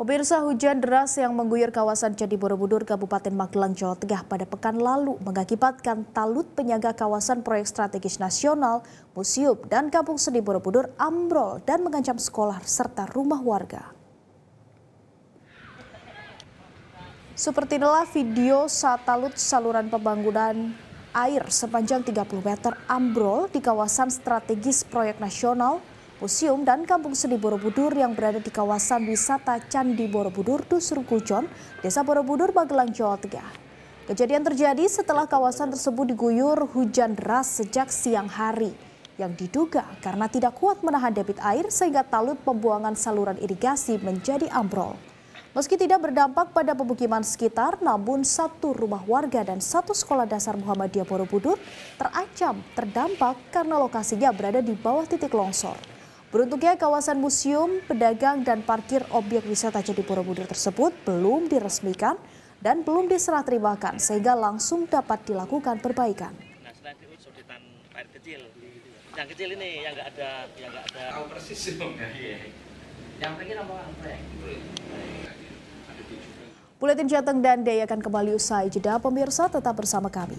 Pemirsa hujan deras yang mengguyur kawasan Candi Borobudur, Kabupaten Magelang, Jawa Tengah pada pekan lalu mengakibatkan talut penyangga kawasan proyek strategis nasional, museum, dan kampung seni Borobudur ambrol dan mengancam sekolah serta rumah warga. Seperti inilah video saat talut saluran pembangunan air sepanjang 30 meter ambrol di kawasan strategis proyek nasional Museum dan Kampung Seni Borobudur yang berada di kawasan wisata Candi Borobudur, Dusur Kujon, Desa Borobudur, Magelang, Jawa Tengah. Kejadian terjadi setelah kawasan tersebut diguyur hujan deras sejak siang hari yang diduga karena tidak kuat menahan debit air sehingga talut pembuangan saluran irigasi menjadi ambrol. Meski tidak berdampak pada pemukiman sekitar, namun satu rumah warga dan satu sekolah dasar Muhammadiyah Borobudur terancam terdampak karena lokasinya berada di bawah titik longsor. Beruntungnya kawasan museum, pedagang, dan parkir objek wisata Candi Borobudur tersebut belum diresmikan dan belum diserah terimakan sehingga langsung dapat dilakukan perbaikan. Nah, selain itu sodetan air kecil, yang kecil ini yang nggak ada, yang nggak ada. Tahu persis iya. Yang pengen apa? Ya? Buletin Jateng dan Day akan kembali usai jeda pemirsa tetap bersama kami.